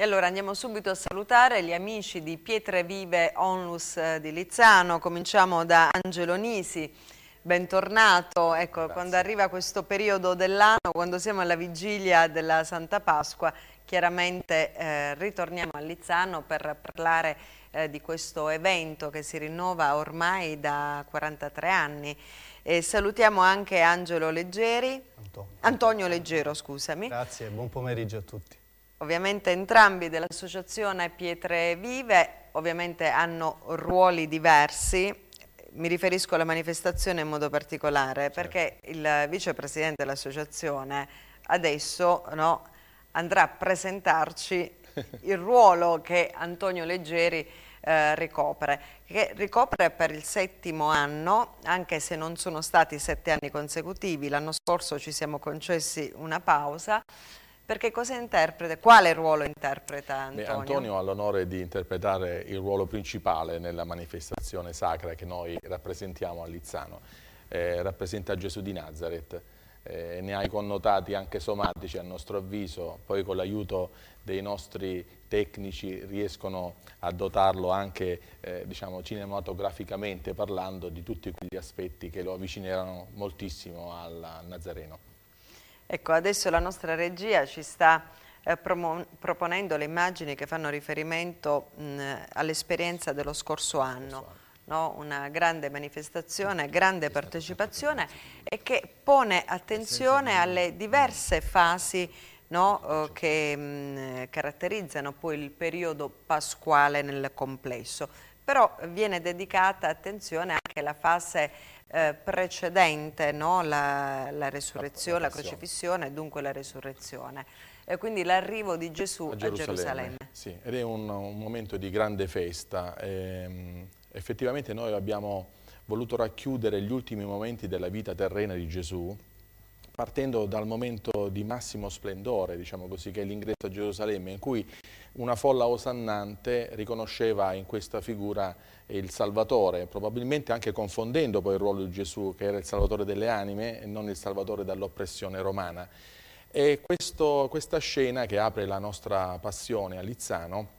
E allora andiamo subito a salutare gli amici di Pietre Vive Onlus eh, di Lizzano, cominciamo da Angelo Nisi, bentornato, ecco Grazie. quando arriva questo periodo dell'anno, quando siamo alla vigilia della Santa Pasqua, chiaramente eh, ritorniamo a Lizzano per parlare eh, di questo evento che si rinnova ormai da 43 anni. E salutiamo anche Angelo Leggeri, Antonio, Antonio Leggero scusami. Grazie, buon pomeriggio a tutti. Ovviamente entrambi dell'associazione Pietre Vive ovviamente hanno ruoli diversi, mi riferisco alla manifestazione in modo particolare certo. perché il vicepresidente dell'associazione adesso no, andrà a presentarci il ruolo che Antonio Leggeri eh, ricopre, che ricopre per il settimo anno, anche se non sono stati sette anni consecutivi, l'anno scorso ci siamo concessi una pausa, perché cosa interpreta, quale ruolo interpreta Antonio? Beh, Antonio ha l'onore di interpretare il ruolo principale nella manifestazione sacra che noi rappresentiamo a Lizzano, eh, rappresenta Gesù di Nazareth. Eh, ne ha i connotati anche somatici a nostro avviso, poi con l'aiuto dei nostri tecnici riescono a dotarlo anche eh, diciamo, cinematograficamente parlando di tutti quegli aspetti che lo avvicineranno moltissimo al Nazareno. Ecco, adesso la nostra regia ci sta eh, proponendo le immagini che fanno riferimento all'esperienza dello scorso anno. No? una grande manifestazione, grande partecipazione e che pone attenzione alle diverse fasi no? Eh, che mh, caratterizzano poi il periodo pasquale nel complesso. Però viene dedicata attenzione anche alla fase eh, precedente no? la, la, resurrezione, la, la crocifissione e dunque la resurrezione. E quindi l'arrivo di Gesù a Gerusalemme. A Gerusalemme. Sì, ed è un, un, momento di grande festa. E, ehm, effettivamente noi abbiamo voluto racchiudere gli ultimi momenti della vita terrena di Gesù partendo dal momento di massimo splendore, diciamo così, che è l'ingresso a Gerusalemme, in cui una folla osannante riconosceva in questa figura il Salvatore, probabilmente anche confondendo poi il ruolo di Gesù, che era il Salvatore delle anime e non il Salvatore dall'oppressione romana. E questo, questa scena che apre la nostra passione a Lizzano,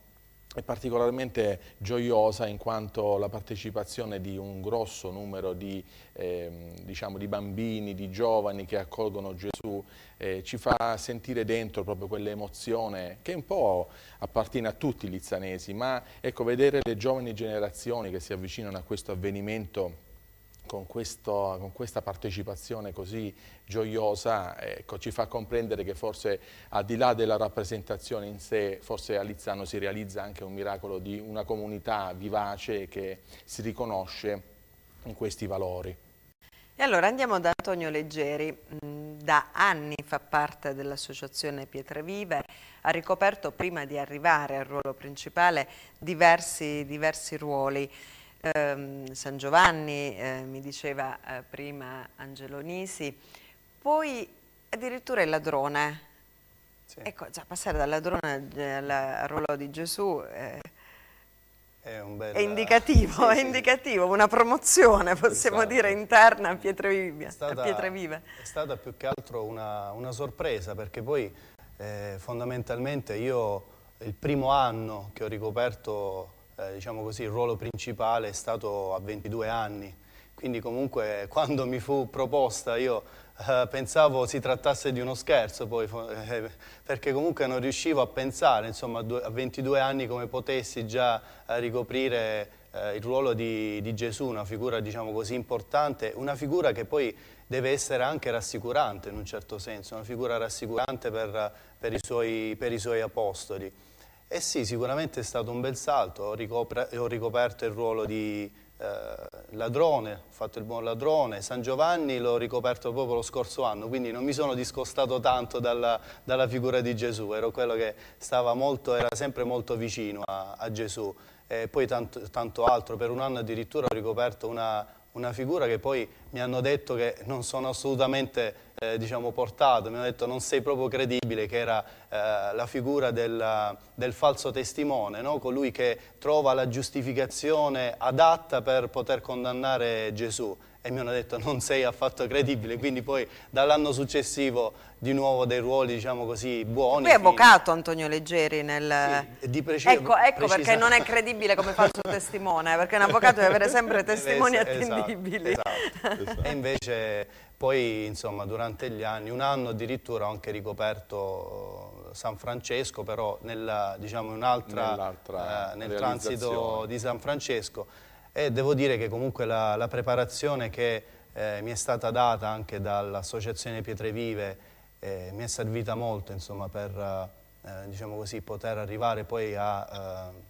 è particolarmente gioiosa in quanto la partecipazione di un grosso numero di, eh, diciamo, di bambini, di giovani che accolgono Gesù eh, ci fa sentire dentro proprio quell'emozione che un po' appartiene a tutti gli izzanesi, ma ecco, vedere le giovani generazioni che si avvicinano a questo avvenimento con, questo, con, questa partecipazione così gioiosa ecco, ci fa comprendere che forse al di là della rappresentazione in sé, forse a Lizzano si realizza anche un miracolo di una comunità vivace che si riconosce in questi valori. E allora andiamo da Antonio Leggeri, mm, da anni fa parte dell'associazione Pietre Vive, ha ricoperto prima di arrivare al ruolo principale diversi, diversi ruoli ehm, San Giovanni, eh, mi diceva eh, prima Nisi, poi addirittura il ladrone. Sì. Ecco, già passare dal ladrone eh, al, ruolo di Gesù eh, è, bella... è, indicativo, sì, è indicativo, una promozione possiamo esatto. dire interna a Pietraviva. È stata, È stata più che altro una, una sorpresa perché poi eh, fondamentalmente io il primo anno che ho ricoperto eh, diciamo così, il ruolo principale è stato a 22 anni, quindi comunque quando mi fu proposta io eh, pensavo si trattasse di uno scherzo poi, eh, perché comunque non riuscivo a pensare insomma, a 22 anni come potessi già eh, ricoprire eh, il ruolo di, di, Gesù, una figura diciamo così importante, una figura che poi deve essere anche rassicurante in un certo senso, una figura rassicurante per, per, i, suoi, per i suoi apostoli. Eh sì, sicuramente è stato un bel salto, ho, ricopre, ho ricoperto il ruolo di eh, ladrone, ho fatto il buon ladrone, San Giovanni l'ho ricoperto proprio lo scorso anno, quindi non mi sono discostato tanto dalla, dalla figura di Gesù, ero quello che stava molto, era sempre molto vicino a, a Gesù. E poi tanto, tanto, altro, per un anno addirittura ho ricoperto una, una figura che poi mi hanno detto che non sono assolutamente eh, diciamo, portato, mi hanno detto non sei proprio credibile, che era eh, la figura del, del falso testimone, no? colui che trova la giustificazione adatta per poter condannare Gesù. E mi hanno detto non sei affatto credibile, quindi poi dall'anno successivo di nuovo dei ruoli, diciamo così, buoni. Lui è avvocato Antonio Leggeri nel... Sì, di preciso. Ecco, ecco perché non è credibile come falso testimone, perché un avvocato deve avere sempre testimoni esatto, attendibili. Esatto, esatto. e invece poi, insomma, durante gli anni, un anno addirittura ho anche ricoperto eh, San Francesco, però nella, diciamo, eh, nel transito di San Francesco. E devo dire che comunque la, la preparazione che eh, mi è stata data anche dall'Associazione Pietre Vive eh, mi è servita molto, insomma, per eh, diciamo così, poter arrivare poi a... Eh,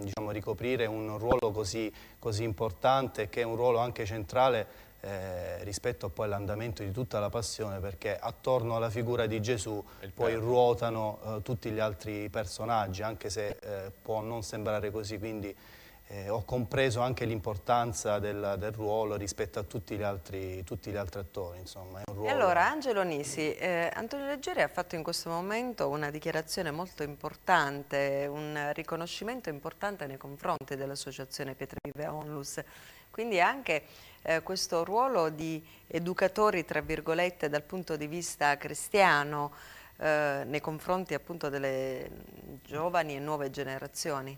diciamo, ricoprire un ruolo così, così importante che è un ruolo anche centrale eh, rispetto poi all'andamento di tutta la passione perché attorno alla figura di Gesù poi ruotano eh, tutti gli altri personaggi anche se eh, può non sembrare così quindi eh, ho compreso anche l'importanza del, del, ruolo rispetto a tutti gli altri, tutti gli altri attori insomma, ruolo... allora Angelo Nisi eh, Antonio Leggeri ha fatto in questo momento una dichiarazione molto importante un riconoscimento importante nei confronti dell'associazione Pietre Vive Onlus quindi anche eh, questo ruolo di educatori, tra virgolette, dal punto di vista cristiano eh, nei confronti appunto delle giovani e nuove generazioni?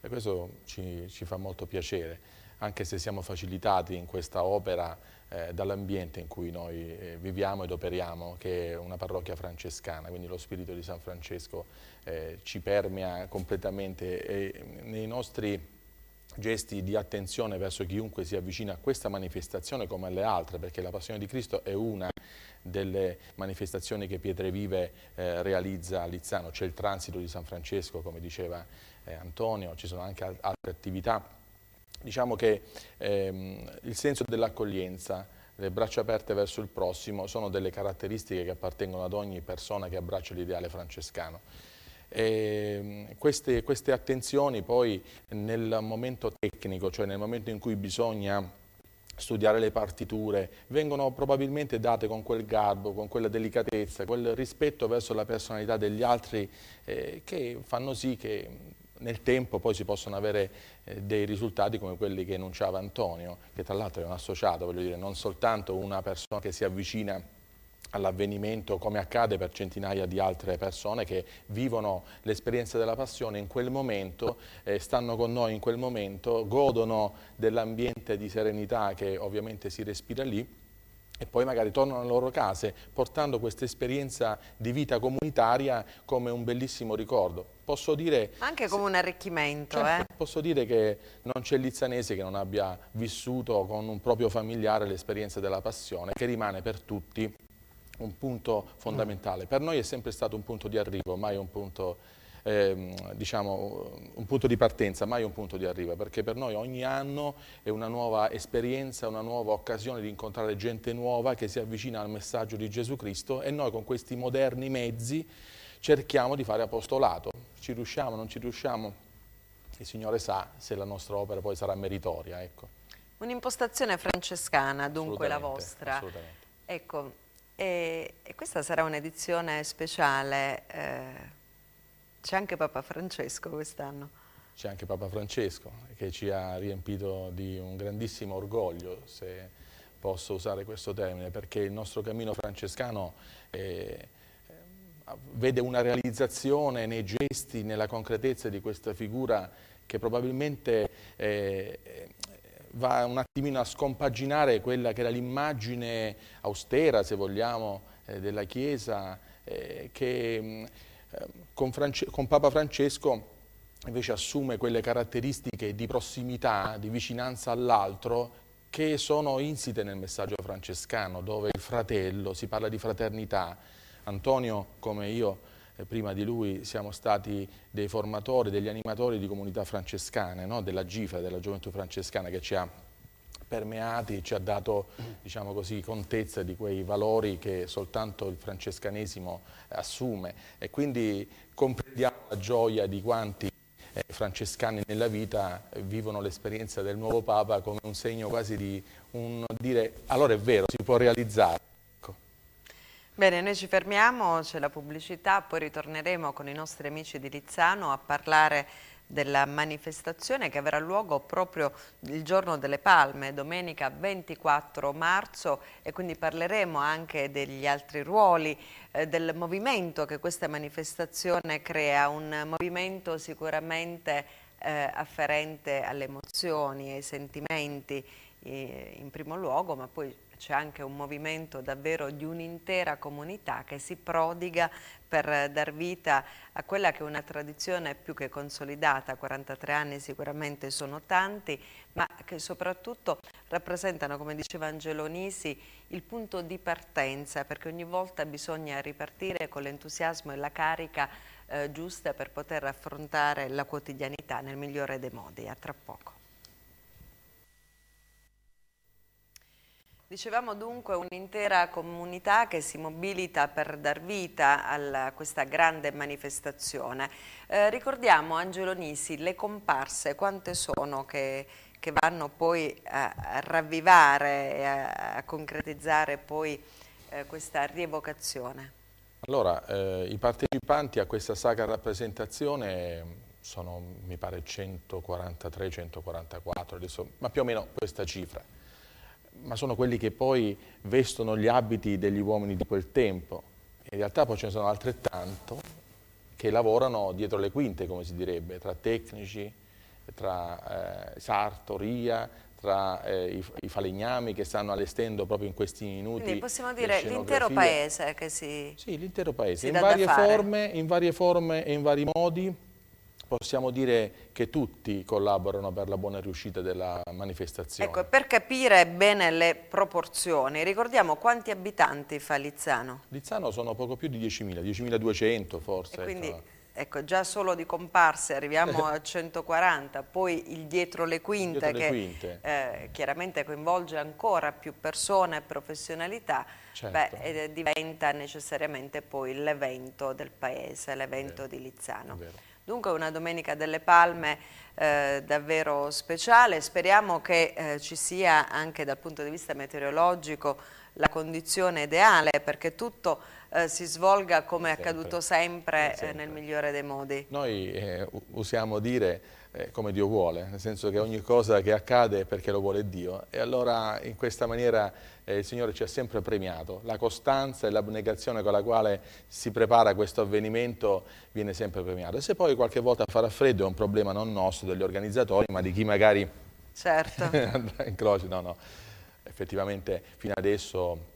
E questo ci, ci fa molto piacere anche se siamo facilitati in questa opera eh, dall'ambiente in cui noi eh, viviamo ed operiamo, che è una parrocchia francescana, quindi lo spirito di San Francesco eh, ci permea completamente e mm, nei nostri gesti di attenzione verso chiunque si avvicina a questa manifestazione come alle altre, perché la Passione di Cristo è una delle manifestazioni che Pietrevive eh, realizza a Lizzano, c'è il transito di San Francesco, come diceva eh, Antonio, ci sono anche al altre attività. Diciamo che ehm, il senso dell'accoglienza, le braccia aperte verso il prossimo, sono delle caratteristiche che appartengono ad ogni persona che abbraccia l'ideale francescano. E ehm, queste, queste attenzioni poi nel momento tecnico, cioè nel momento in cui bisogna studiare le partiture, vengono probabilmente date con quel garbo, con quella delicatezza, quel rispetto verso la personalità degli altri eh, che fanno sì che nel tempo poi si possono avere eh, dei risultati come quelli che enunciava Antonio, che tra l'altro è un associato, voglio dire, non soltanto una persona che si avvicina all'avvenimento come accade per centinaia di altre persone che vivono l'esperienza della passione in quel momento, eh, stanno con noi in quel momento, godono dell'ambiente di serenità che ovviamente si respira lì e poi magari tornano alle loro case portando questa esperienza di vita comunitaria come un bellissimo ricordo. Posso dire... Anche come un arricchimento, certo, eh? Posso dire che non c'è lizzanese che non abbia vissuto con un proprio familiare l'esperienza della passione, che rimane per tutti un punto fondamentale. Per noi è sempre stato un punto di arrivo, mai un punto, ehm, diciamo, un punto, di partenza, mai un punto di arrivo, perché per noi ogni anno è una nuova esperienza, una nuova occasione di incontrare gente nuova che si avvicina al messaggio di Gesù Cristo e noi con questi moderni mezzi cerchiamo di fare apostolato. Ci riusciamo, non ci riusciamo? Il Signore sa se la nostra opera poi sarà meritoria. Ecco. Un'impostazione francescana, dunque la vostra. Assolutamente. Ecco, e, e questa sarà un'edizione speciale, eh, c'è anche Papa Francesco quest'anno. C'è anche Papa Francesco che ci ha riempito di un grandissimo orgoglio, se posso usare questo termine, perché il nostro cammino francescano eh, eh vede una realizzazione nei gesti, nella concretezza di questa figura che probabilmente è, eh, va un attimino a scompaginare quella che era l'immagine austera, se vogliamo, eh, della Chiesa, eh, che mm, eh, con, con Papa Francesco invece assume quelle caratteristiche di prossimità, di vicinanza all'altro che sono insite nel messaggio francescano, dove il fratello, si parla di fraternità. Antonio, come io eh, prima di lui siamo stati dei formatori, degli animatori di comunità francescane, no? della GIFA, della gioventù francescana che ci ha permeati, ci ha dato diciamo così, contezza di quei valori che soltanto il francescanesimo assume e quindi comprendiamo la gioia di quanti eh, francescani nella vita vivono l'esperienza del nuovo Papa come un segno quasi di un dire allora è vero, si può realizzare. Bene, noi ci fermiamo, c'è la pubblicità, poi ritorneremo con i nostri amici di Lizzano a parlare della manifestazione che avrà luogo proprio il giorno delle palme, domenica 24 marzo e quindi parleremo anche degli altri ruoli, eh, del movimento che questa manifestazione crea, un movimento sicuramente eh, afferente alle emozioni, ai sentimenti eh, in primo luogo, ma poi c'è anche un movimento davvero di un'intera comunità che si prodiga per dar vita a quella che è una tradizione più che consolidata, 43 anni sicuramente sono tanti, ma che soprattutto rappresentano, come diceva Angelo Nisi, il punto di partenza, perché ogni volta bisogna ripartire con l'entusiasmo e la carica eh, giusta per poter affrontare la quotidianità nel migliore dei modi. A tra poco. Dicevamo dunque un'intera comunità che si mobilita per dar vita a questa grande manifestazione. Eh, ricordiamo Angelo Nisi, le comparse, quante sono che, che vanno poi a, a ravvivare e a, a concretizzare poi eh, questa rievocazione? Allora, eh, i partecipanti a questa sacra rappresentazione sono mi pare 143-144, ma più o meno questa cifra ma sono quelli che poi vestono gli abiti degli uomini di quel tempo. In realtà poi ce ne sono altrettanto che lavorano dietro le quinte, come si direbbe, tra tecnici, tra eh, sartoria, tra eh, i, i, falegnami che stanno allestendo proprio in questi minuti. Quindi possiamo dire l'intero paese che si Sì, l'intero paese, in varie, forme, in varie forme e in vari modi possiamo dire che tutti collaborano per la buona riuscita della manifestazione. Ecco, per capire bene le proporzioni, ricordiamo quanti abitanti fa Lizzano? Lizzano sono poco più di 10.000, 10.200 forse. Ecco. ecco, già solo di comparse arriviamo a 140, poi il dietro le quinte dietro che le quinte. Eh, chiaramente coinvolge ancora più persone e professionalità, certo. beh, diventa necessariamente poi l'evento del paese, l'evento di Lizzano. Dunque una Domenica delle Palme eh, davvero speciale, speriamo che eh, ci sia anche dal punto di vista meteorologico la condizione ideale perché tutto eh, si svolga come è accaduto sempre, sempre. Eh, nel migliore dei modi. Noi eh, usiamo dire eh, come Dio vuole, nel senso che ogni cosa che accade è perché lo vuole Dio. E allora in questa maniera eh, il Signore ci ha sempre premiato. La costanza e l'abnegazione con la quale si prepara questo avvenimento viene sempre premiato. E se poi qualche volta farà freddo è un problema non nostro, degli organizzatori, ma di chi magari certo. andrà in croce. No, no. Effettivamente fino adesso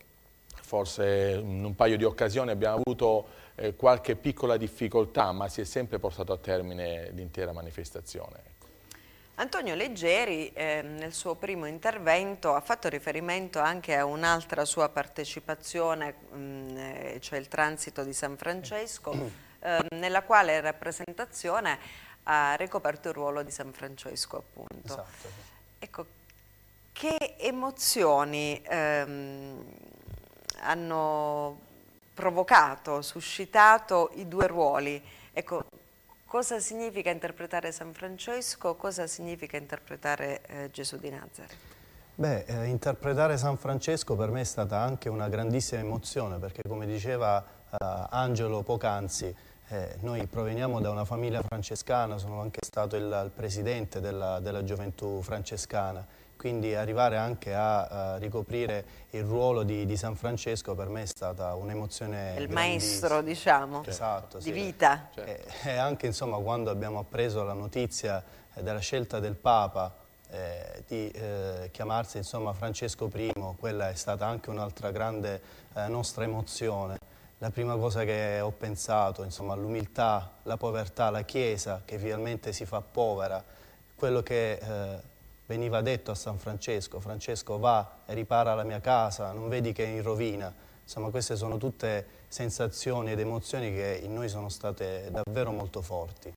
forse in un paio di occasioni abbiamo avuto eh, qualche piccola difficoltà, ma si è sempre portato a termine l'intera manifestazione. Ecco. Antonio Leggeri eh, nel suo primo intervento ha fatto riferimento anche a un'altra sua partecipazione, mh, mm, eh, cioè il transito di San Francesco, eh, nella quale rappresentazione ha ricoperto il ruolo di San Francesco appunto. Esatto. Ecco, che emozioni ehm, hanno provocato, suscitato i due ruoli. Ecco, cosa significa interpretare San Francesco, cosa significa interpretare eh, Gesù di Nazareth? Beh, eh, interpretare San Francesco per me è stata anche una grandissima emozione, perché come diceva eh, Angelo poc'anzi, eh, noi proveniamo da una famiglia francescana, sono anche stato il, il presidente della, della gioventù francescana quindi arrivare anche a uh, ricoprire il ruolo di, di, San Francesco per me è stata un'emozione Il maestro, diciamo, esatto, di sì. vita. Cioè. E, e, anche insomma quando abbiamo appreso la notizia eh, della scelta del Papa eh, di eh, chiamarsi insomma Francesco I, quella è stata anche un'altra grande eh, nostra emozione. La prima cosa che ho pensato, insomma, l'umiltà, la povertà, la Chiesa che finalmente si fa povera, quello che eh, veniva detto a San Francesco, Francesco va e ripara la mia casa, non vedi che è in rovina. Insomma, queste sono tutte sensazioni ed emozioni che in noi sono state davvero molto forti.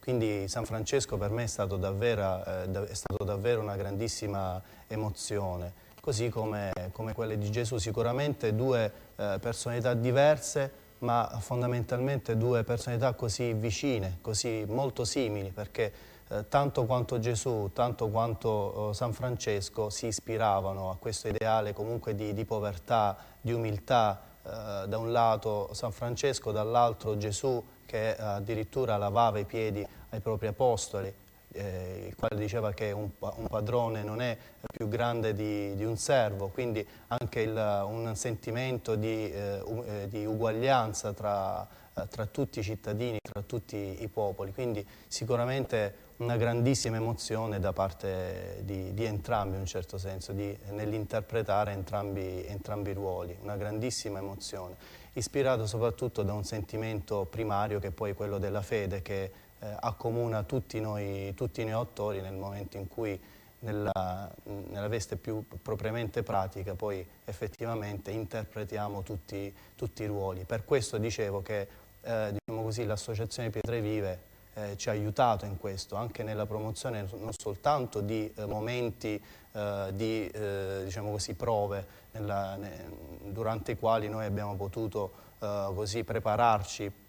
Quindi San Francesco per me è stato davvero, eh, è stato davvero una grandissima emozione così come, come, quelle di Gesù, sicuramente due eh, personalità diverse, ma fondamentalmente due personalità così vicine, così molto simili, perché eh, tanto quanto Gesù, tanto quanto eh, San Francesco si ispiravano a questo ideale comunque di, di povertà, di umiltà, eh, da un lato San Francesco, dall'altro Gesù che eh, addirittura lavava i piedi ai propri apostoli, eh, il quale diceva che un, un, padrone non è più grande di, di un servo, quindi anche il, un sentimento di, eh, di uguaglianza tra, tra, tutti i cittadini, tra tutti i popoli. Quindi sicuramente una grandissima emozione da parte di, di entrambi in un certo senso, nell'interpretare entrambi, entrambi, i ruoli, una grandissima emozione, ispirato soprattutto da un sentimento primario che è poi quello della fede che eh, accomuna tutti noi, tutti noi attori nel momento in cui nella, nella, veste più propriamente pratica, poi effettivamente interpretiamo tutti, tutti i ruoli. Per questo dicevo che eh, diciamo l'associazione Pietre Vive eh, ci ha aiutato in questo, anche nella promozione non soltanto di eh, momenti eh, di eh, diciamo così, prove nella, ne, durante i quali noi abbiamo potuto eh, così prepararci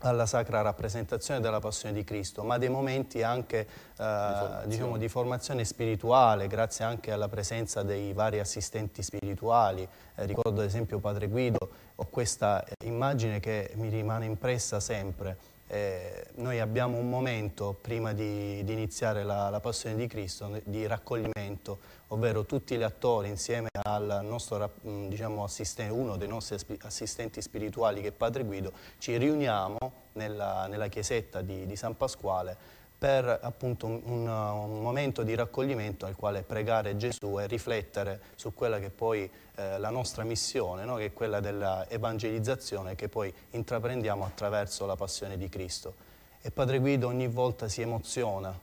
alla sacra rappresentazione della passione di Cristo, ma dei momenti anche eh, di, formazione. Diciamo, di, formazione. spirituale, grazie anche alla presenza dei vari assistenti spirituali. Eh, ricordo ad esempio Padre Guido, ho questa immagine che mi rimane impressa sempre eh, noi abbiamo un momento prima di, di iniziare la, la, passione di Cristo di raccoglimento, ovvero tutti gli attori insieme al nostro mm, diciamo, assistente, uno dei nostri assistenti spirituali che è Padre Guido, ci riuniamo nella, nella chiesetta di, di San Pasquale per appunto un, un, momento di raccoglimento al quale pregare Gesù e riflettere su quella che poi eh, la nostra missione, no? che è quella dell'evangelizzazione che poi intraprendiamo attraverso la passione di Cristo. E Padre Guido ogni volta si emoziona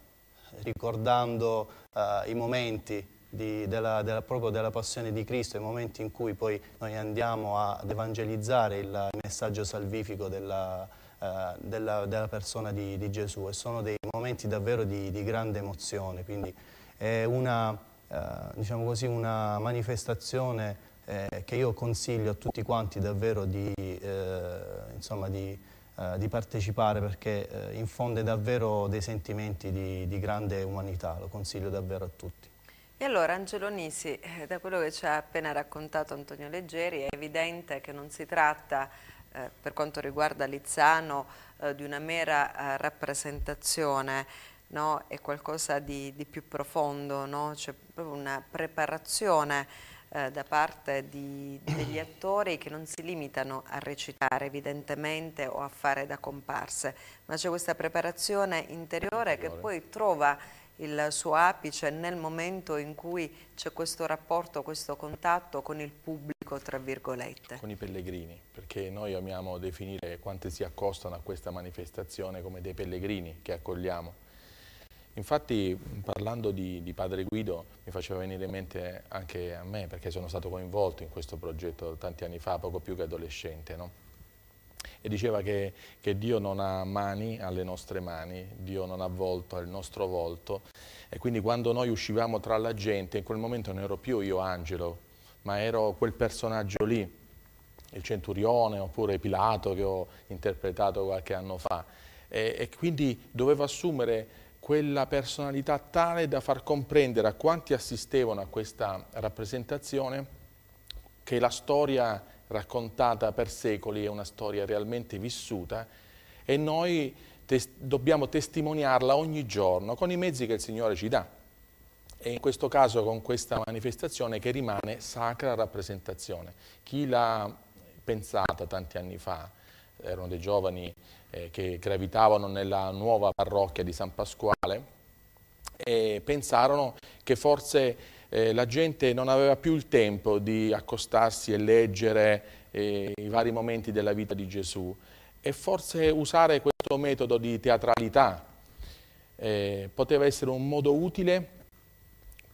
ricordando eh, i momenti di, della, della, proprio della passione di Cristo, i momenti in cui poi noi andiamo ad evangelizzare il messaggio salvifico della, eh, della, della, persona di, di, Gesù e sono dei momenti davvero di, di grande emozione, quindi è una, eh, diciamo così, una manifestazione eh, che io consiglio a tutti quanti davvero di, eh, insomma, di, eh, di partecipare perché infonde davvero dei sentimenti di grande umanità, lo consiglio davvero a tutti. E allora Angelo Nisi, da quello che ci ha appena raccontato Antonio Leggeri, è evidente che non si tratta eh, per quanto riguarda Lizzano eh, di una mera eh, rappresentazione, no? è qualcosa di, di più profondo, no? c'è proprio una preparazione eh, da parte di, degli attori che non si limitano a recitare evidentemente o a fare da comparse, ma c'è questa preparazione interiore che poi trova il suo apice nel momento in cui c'è questo rapporto, questo contatto con il pubblico bianco, tra virgolette. Con i pellegrini, perché noi amiamo definire quante si accostano a questa manifestazione come dei pellegrini che accogliamo. Infatti parlando di, di, Padre Guido mi faceva venire in mente anche a me perché sono stato coinvolto in questo progetto tanti anni fa, poco più che adolescente. No? E diceva che, che, Dio non ha mani alle nostre mani, Dio non ha volto al nostro volto e quindi quando noi uscivamo tra la gente in quel momento non ero più io Angelo ma ero quel personaggio lì, il centurione oppure Pilato che ho interpretato qualche anno fa. E, e quindi dovevo assumere quella personalità tale da far comprendere a quanti assistevano a questa rappresentazione che la storia raccontata per secoli è una storia realmente vissuta e noi tes dobbiamo testimoniarla ogni giorno con i mezzi che il Signore ci dà e in questo caso con questa manifestazione che rimane sacra rappresentazione. Chi l'ha pensata tanti anni fa, erano dei giovani eh, che gravitavano nella nuova parrocchia di San Pasquale, e pensarono che forse eh, la gente non aveva più il tempo di accostarsi e leggere eh, i vari momenti della vita di Gesù e forse usare questo metodo di teatralità eh, poteva essere un modo utile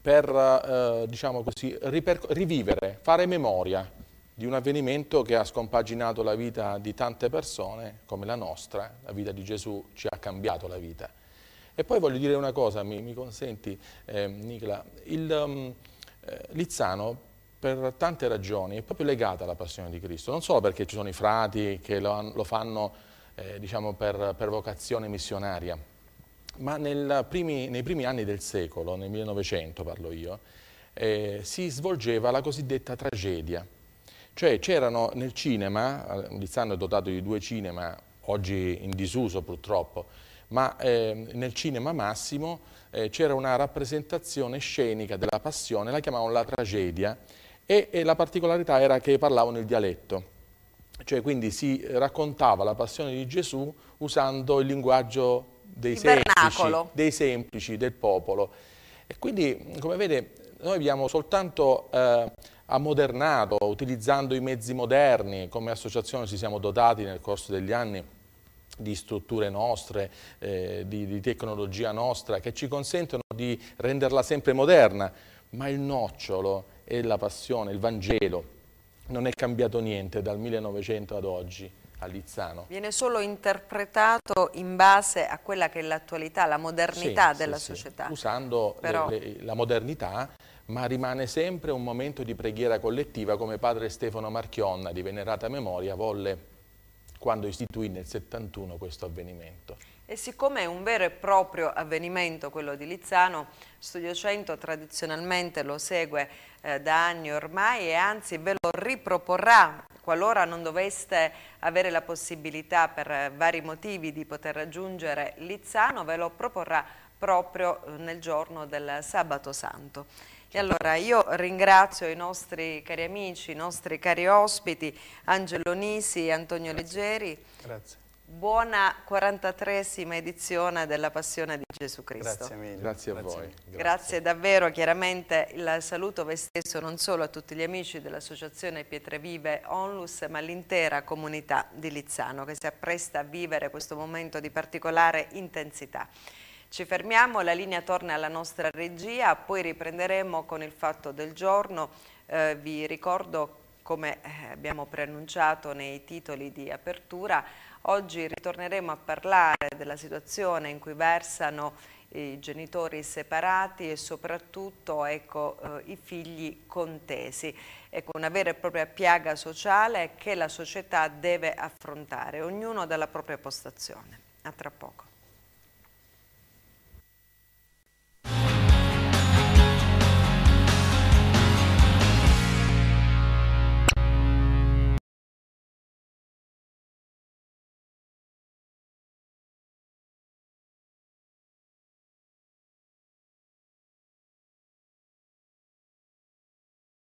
per eh, diciamo così, rivivere, fare memoria di un avvenimento che ha scompaginato la vita di tante persone come la nostra, la vita di Gesù ci ha cambiato la vita. E poi voglio dire una cosa, mi, mi consenti eh, Nicola, il, um, eh, Lizzano per tante ragioni è proprio legata alla passione di Cristo, non solo perché ci sono i frati che lo, lo fanno eh, diciamo per, per vocazione missionaria, ma primi, nei primi anni del secolo, nel 1900 parlo io, eh, si svolgeva la cosiddetta tragedia. Cioè c'erano nel cinema, eh, Lizzano è dotato di due cinema, oggi in disuso purtroppo, ma eh, nel cinema massimo eh, c'era una rappresentazione scenica della passione, la chiamavano la tragedia, e, e la particolarità era che parlavano il dialetto cioè quindi si raccontava la passione di Gesù usando il linguaggio dei semplici, dei semplici, del popolo. E quindi, come vede, noi abbiamo soltanto eh, ammodernato, utilizzando i mezzi moderni, come associazione ci siamo dotati nel corso degli anni di strutture nostre, eh, di, di tecnologia nostra, che ci consentono di renderla sempre moderna, ma il nocciolo è la passione, il Vangelo, non è cambiato niente dal 1900 ad oggi a Lizzano. Viene solo interpretato in base a quella che è l'attualità, la modernità sì, della sì, società. Sì. Usando Però... le, le, la modernità, ma rimane sempre un momento di preghiera collettiva come padre Stefano Marchionna di venerata memoria volle quando istituì nel 71 questo avvenimento. E siccome è un vero e proprio avvenimento quello di Lizzano, Studio 100 tradizionalmente lo segue eh, da anni ormai e anzi ve lo riproporrà qualora non doveste avere la possibilità per eh, vari motivi di poter raggiungere Lizzano, ve lo proporrà proprio eh, nel giorno del Sabato Santo. E certo. allora io ringrazio i nostri cari amici, i nostri cari ospiti, Angelo Nisi e Antonio Leggeri. Grazie buona 43esima edizione della Passione di Gesù Cristo. Grazie mille. Grazie a Grazie voi. Grazie. Grazie. davvero, chiaramente il saluto voi stesso non solo a tutti gli amici dell'Associazione Pietre Vive Onlus, ma all'intera comunità di Lizzano che si appresta a vivere questo momento di particolare intensità. Ci fermiamo, la linea torna alla nostra regia, poi riprenderemo con il fatto del giorno. Eh, vi ricordo che come eh, abbiamo preannunciato nei titoli di apertura, oggi ritorneremo a parlare della situazione in cui versano i genitori separati e soprattutto ecco, eh, i figli contesi. Ecco, una vera e propria piaga sociale che la società deve affrontare, ognuno dalla propria postazione. A tra poco.